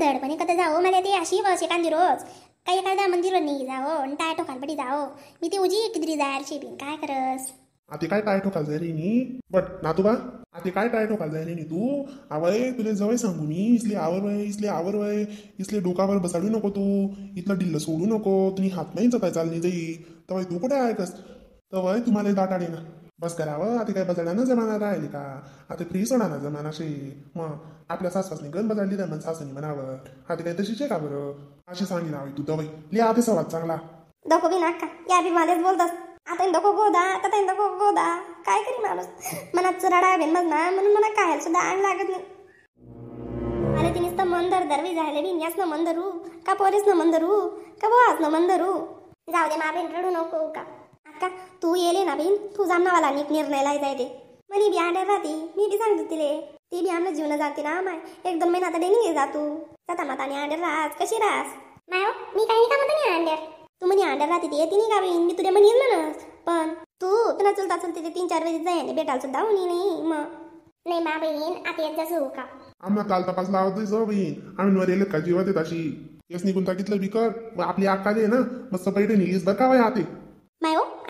पण कदा जाओ मला ते अशी बस एखादी रोज काही एखादा मंदिर नाही जाओ आणि टाय ठोकालपटी जाओ मी ते उजी किती जायल शिबीन काय करस आता काय टाय ठोकाल जाय रे नी बट नातूबा आता काय टाय ठोकाल जाय नी तू आवय तुले जवळ सांगू मी इसले आवर वय इसले आवर वय इसले डोकावर बसाडू नको तू इथलं डिल्ल सोडू नको तुम्ही हात नाही जपाय चालली जाई तवय तू कुठे ऐकस तवय तुम्हाला दाटाडे ना बस करावं आता काय बजाडानं जमाना राहिली का आता फ्री सोडाना जमाना शे मग आपल्या सासवासनी गण तर मग सासूनी म्हणावं आता काय तशीच आहे का बरं अशी सांगी ना तू दवाई लिहा आधी संवाद चांगला दखो बी नाका या बी मध्येच बोलतस आता दखो गोदा आता दखो गोदा काय करी माणूस मनात चुराडा भेन मग ना म्हणून मला काय सुद्धा आण लागत नाही अरे तिनेच तर मंदर दरवी झाले बी ना मंदरू का पोलीस ना मंदरू का बोवाच ना मंदरू जाऊ दे माबेन रडू नको का का तू येले ना बीन तू नावाला नीट निर्णय जाय दे म्हणे बी आंड्या राहते मी बी सांगते तिले ती बी आमला जीवन जाते ना माय एक दोन महिना आता डेनिंग जा तू जाता माता आणि अंडर राहस कशी राहस नाही हो, मी काही का नाही तू म्हणे अंडर राहते ती येते नाही का बीन मी तुझ्या म्हणेन म्हणत पण तू तुला चुलता चुलते ते तीन चार वेळेस जाय भेटायला सुद्धा होणी नाही मग नाही मा बहीण आता एकदा सुरू का आम्हाला काल तपास लावत सो बहीण आम्ही वर येले का जीवात येत अशी येस निघून टाकितलं बिकर आपली आकाले ना मस्त पैठणी इस बरं का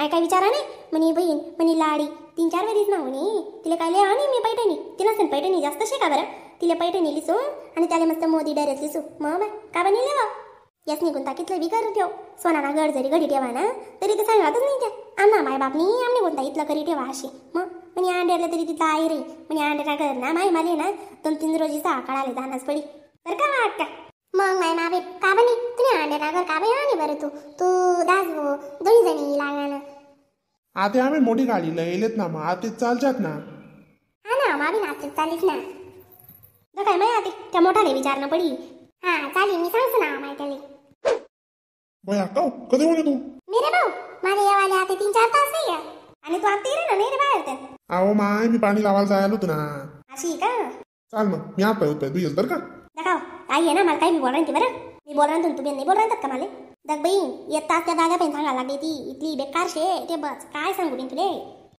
काय काय विचारा नाही म्हणे बहीण म्हणे लाडी तीन चार वेळीच ना म्हणे तिला काय आणि मी पैठणी तिला सण पैठणी जास्त शिका बरं तिला पैठणी लिसू आणि त्याला मस्त मोदी डायरेक्ट लिसू मग का बा नेले याच निघून बी करू ठेव सोनाना गड जरी घडी ठेवा ना तरी ते सांगतच नाही त्या आम्हा माय बापनी आम्ही कोणता इथलं करी ठेवा अशी मग म्हणे आंड्याला तरी तिथं आई रे म्हणजे आंड्याला घर ना माय माले ना दोन तीन रोजी सहा काळ आले जाणारच पडी तर का वाटतं मग माय मावे का बनी तुम्ही आंड्याला घर का बाई आणि बरं तू तू दास दोन्ही जणी ना आते आम्ही मोठी गाडी लयलेत ना मग आते चालतात ना हा ना मामी ना आत्याच चालीस ना तर काय माहिती आते त्या मोठाले विचारणं पडी हा चालेल मी सांगतो ना माहिती त्याले बया का कधी होणे तू मेरे भाऊ माझे येवाले आते तीन चार तास नाही या आणि तू आत्ता येणार ना नाही रे बाहेर तर अहो माय मी पाणी लावायला जायला आलोत ना अशी का चल मग मी आता होतोय तू येस बरं का दाखव हो, आई आहे ना मला काही बोलायला बरं बोल राहतात तू नाही बोल राहतात का मला दग बई येतात त्या दादा पण सांगायला लागली ती इथली बेकार शे ते बस काय सांगू मी तुले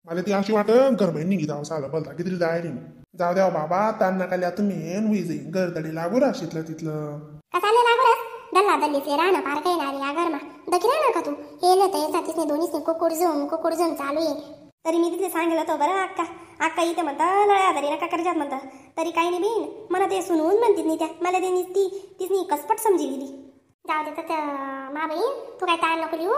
मला ती अशी वाटत गरमेन निघी जावं साला बोलता किती जाय रे जाऊ द्या हो बाबा तान नका लिहा तुम्ही एन हुई जाईन गरदडी लागू रा तिथलं कसाले लागू दल्ला दल्ली से राहणं पार काही लागली आगर मा दखिरा ना का तू हे नाही तर येतातच नाही दोन्हीच नाही कुकुड जम चालू आहे तरी मी तिथे सांगितलं तो बरं अक्का अक्का इथे म्हणता लळ्या तरी नका करजात म्हणता तरी काही नाही बीन मला ते सुनवून म्हणतीत नाही त्या मला निस्ती ती तिसनी कसपट समजी दिली जाऊ दे तर बहीण तू काय ताण नको लिहू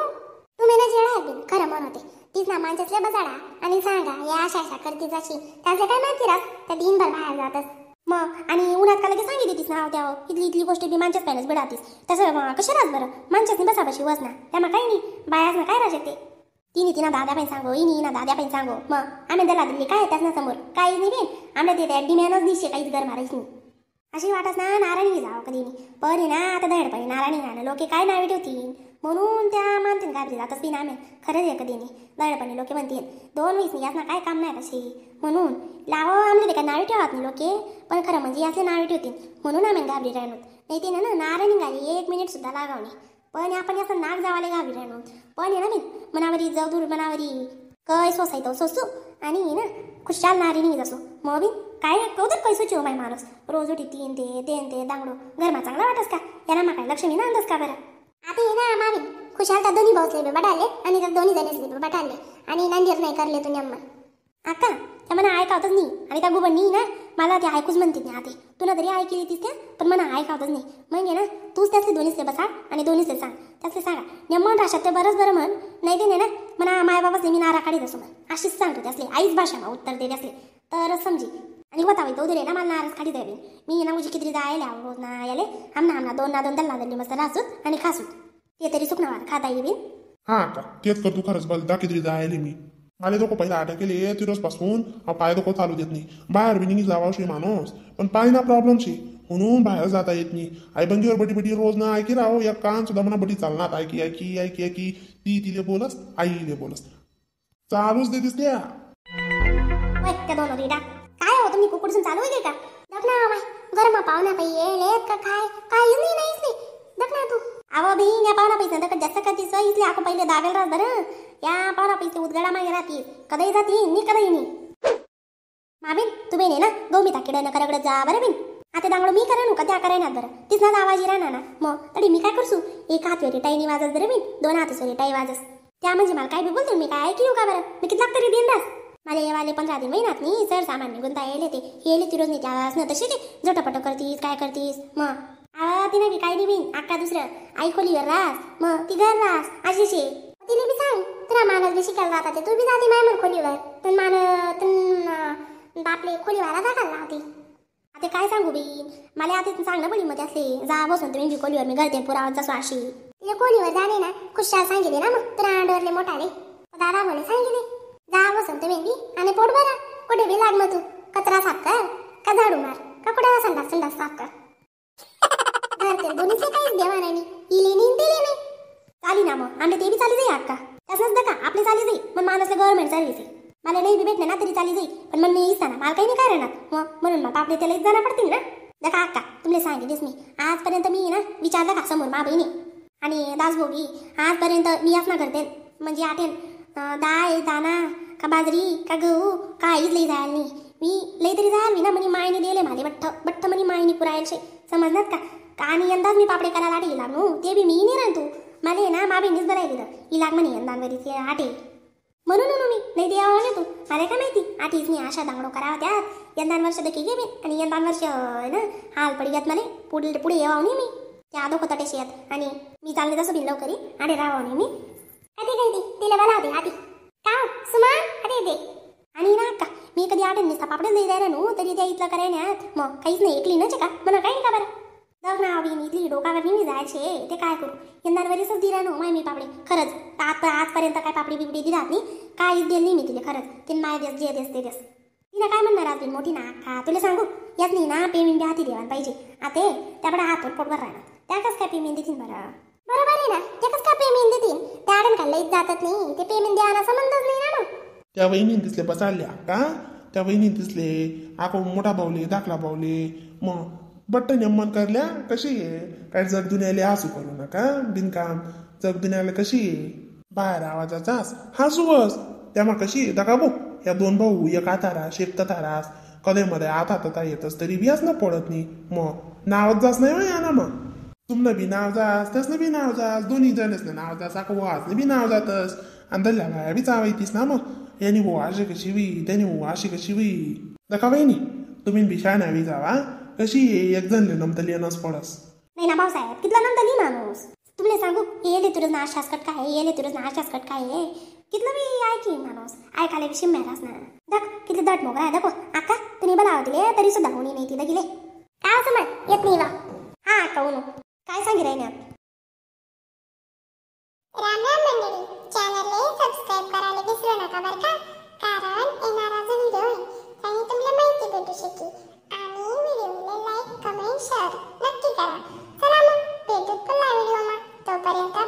तुम्ही ना जेळा बीन खरं म्हणते तीच ना माणसातल्या बजाडा आणि सांगा या अशा अशा करती जाशी त्यांचं काय माहिती राह त्या दिनभर बाहेर जातच मग आणि उन्हात का लगेच सांगितली तीच नाव त्या इथली इथली गोष्ट ती माणच्याच पाहिजेच बिडातीस तसं कशी राहत बरं माणच्यासनी ना वजना मग काही नाही बायासनं काय राहते ते तिने तिना दादा पण सांगो इनी इना दादा पण सांगो मग आम्ही दला दिली काय त्याच ना समोर काय नाही बेन आम्ही ते मॅनच दिसे काहीच घर मारायची नाही अशी वाटत ना नारायणी जावं कधी मी पण ना आता धड नारायणी घाणं लोके काय नावे ठेवतील म्हणून त्या मानतील काय जातच ती नामे खरंच आहे कधी नाही लोके म्हणतील दोन वीस नाही यासना काय काम नाही कशी म्हणून लाव आमले ते काय नावे ठेवत नाही लोके पण खरं म्हणजे यासले नावे ठेवतील म्हणून आम्ही घाबरी राहिलो नाही ते ना नारायणी घाली एक मिनिट सुद्धा पण आपण असं नाक जावाले गावी राहणं पण ये ना मी मनावरी जवदूर मनावरी काय सोसायतो सोसू आणि ना खुशाल नारी जसो मग काय कौतुक पैसो चिव माय माणूस रोज उठी तीन ते देन ते दांगडो घरमा चांगला वाटस का याला काय लक्ष्मी ना अंदाज का बरं आता ये ना मावी खुशाल तर दोन्ही भाऊसले बे बटाले आणि तर दोन्ही जणेसले गेलो बटाले आणि नंदीर नाही करले तुम्ही अम्मा आका त्या म्हणा ऐकावतच नाही आणि का गुबण नाही ना मला ते ऐकूच म्हणते मी आधी तुला तरी ऐकली तीच त्या पण मला ऐकावतच नाही म्हणजे ना तूच त्यातले दोन्हीसले बसा आणि दोन्हीसले सांग त्यातले सांगा नेमन राशात ते बरंच बरं म्हण नाही ते नाही ना मला मायबाबासले मी नारा काढीत असो म्हण अशीच सांगतो त्यासले आईच भाषा उत्तर देत असले तर समजी आणि होता तो उदरे ना मला नाराज खाली द्यावी मी ना मुझी किती जायले आवडत ना याले आमना आमना दोन ना दोन दल्ला दिली मस्त राहसूत आणि खासूत ते तरी सुखणार खाता येईल हा का तेच करतो खरंच मला किती जायले मी आले तो पहिला आठ केले तिरोज पासून हा पाय दोको चालू देत नाही बाहेर बिनिंग जावा शे माणूस पण पाय प्रॉब्लेम शे म्हणून बाहेर जाता येत नाही आई बंगीवर बटी बटी रोज ना ऐकी राहो या कान सुद्धा म्हणा बटी चालणार ऐकी ऐकी ऐकी की ती तिले बोलस आईले बोलस चालूच देतीस त्या काय हो तुम्ही कुकडसून चालू आहे का गरमा पाहुणा पाहिजे का काय काय नाही नाही तू आवा बहीण या पाहुणा पाहिजे जास्त का ती सही आपण पहिले दाबेल राहत बरं या पावला पैसे उदगडा मागे राहतील कदाई जाती नी कदाई नी माबिन तुम्ही ने ना गौ मी ताकिड्यानं कराकडे जा बरं बीन आता दांगडो मी करा का त्या करायनात बरं तीच ना आवाज राहणार ना मग तरी मी काय करसू एक हात वेरी टाईनी वाजस बरं बिन दोन हात सोरी टाई वाजस त्या म्हणजे मला काय बी बोलतो मी काय ऐकू का बरं मी किती तरी देईन दास मला येवाले पंधरा दिन महिन्यात मी सर सामान निघून येले ते येले ती रोज नीती न तशी झटपट करतीस काय करतीस मग आवा ती नाही काय नाही बिन आक्का दुसरं आई घर रास मग ती घर रास आशिषे तिने बी तुला मानस बी शिकायला जात तू बी जाते माय म्हण खोलीवर तन मान तन बापले खोलीवाला दाखायला लावते आता काय सांगू बी मला आता चांगलं बळी मध्ये असे जा बसून तुम्ही खोलीवर मी घरते पुरावांचा अशी तिला खोलीवर जाणे ना खुशाल सांगितले ना मग तुला मोठा मोठाले दादा म्हणे सांगितले जा बसून तुम्ही बी आणि पोट भरा कुठे बी लाग तू कचरा साफ कर का झाडू मार का कुठे संडास संडास साफ कर घरते दोन्हीचे काहीच देवा नाही इले नाही दिले नाही चाली ना मग आम्ही देवी बी चाली जाई का असंच नका आपली चाली जाईल मग माणूसला गव्हर्नमेंट चालली आहे मला नाही भेटणे ना तरी चाली जाईल पण मग मी ना मला काही नाही करणार मग म्हणून मग आपले त्याला जाणं पडतील ना दका अक्का तुला सांगितलेच मी आजपर्यंत मी ना विचार का समोर मा बहिणी आणि दासभोगी आजपर्यंत मी असं करते म्हणजे आठेन दाय दाना का बाजरी का गहू काहीच लई जायला नाही मी लई तरी जायला मी ना म्हणे मायने दिले माझे बठ्ठ बठ्ठ म्हणे मायने पुरायचे समजणार का आणि यंदाच मी पापडे करायला लागू ते बी मी नाही राहतो मला ना मा बहिणीच बराय इ ही लाग म्हणे दानवरीचे आटे म्हणून मी नाही द्या म्हणे तू मला काय माहिती आठीच मी आशा दांगडो करावा त्यात यंदान वर्ष दकी घे आणि यंदान वर्ष ना हाल पडी घ्यात मला पुढे पुढे येवा मी त्या आदो खोता येत आणि मी चालले तसं बिन लवकरी आणि राहावा मी अरे काही तिला बला होते आधी का हो? सुमा अरे दे आणि ना का मी कधी आठ पापडच नाही जायला नो तरी त्या इथला करायला मग काहीच नाही ऐकली नच का मला काही का बरं लग्न मी इथली डोकावरनी मी जायचे ते काय करू वरीसच दिला नो माय मी पापडी खरंच आज आजपर्यंत काय पापडी बिपडी दिलात नाही काहीच दिली नाही मी तिने खरंच ते माय देस जे देस ते देस तिला काय म्हणणार आज मोठी ना का तुला सांगू यात नाही ना पेमेंट हाती द्यावा पाहिजे आते त्याकडे हात पोटभर राहणार त्या कस काय पेमेंट देतील बरं बरोबर आहे ना त्या कस काय पेमेंट देतील त्या आडून काय जातात नाही ते पेमेंट द्यायला संबंधच नाही ना त्या वहिनी दिसले बसाल्या का त्या वहिनी दिसले आपण मोठा भाऊले दाखला भाऊले मग बट्ट नेमन करल्या कशी आहे काय जगदुन्याले हसू करू नका बिनकाम जगदुन्याला कशी बाहेर आवाजाचा हसूवस त्यामा कशी दगा बो या दोन भाऊ एक आतारा शेपता तारास मध्ये आत हाताता येतच तरी बियाच ना पडत नाही मग नावच जास नाही या ना मग तुमनं बी नाव जास त्यासनं बी नाव जास दोन्ही जणच ना नाव जास आका वाचनं बी नाव जातस आणि दल्ल्या बाया बी चावायतीस ना मग यानी वो आशे कशी वी त्यानी वो अशी कशी वी तुम्ही बी शाण्यावी जावा कशी एक जण नम तली येणास पडास नाही ना भाऊसाहेब कितला नम तली माणूस तुम्ही सांगू येले तुरज ना आशास कट काय येले तुरज ना आशास कट काय कितलं मी ऐकी माणूस ऐकायला विषय मेरास ना दाख किती दाट मोगा आहे दाखो आका तुम्ही बनाव दिले तरी सुद्धा होणी नाही ती गेले काय असं म्हण येत नाही वा हा कौन काय सांगी राही ना राम राम मंडळी चॅनलला सबस्क्राईब करायला विसरू नका बरं का कारण येणारा जो व्हिडिओ आहे त्याने तुम्हाला माहिती भेटू शकेल कमेंट शेअर नक्की करा चला मग भेटूत पुन्हा व्हिडिओ तोपर्यंत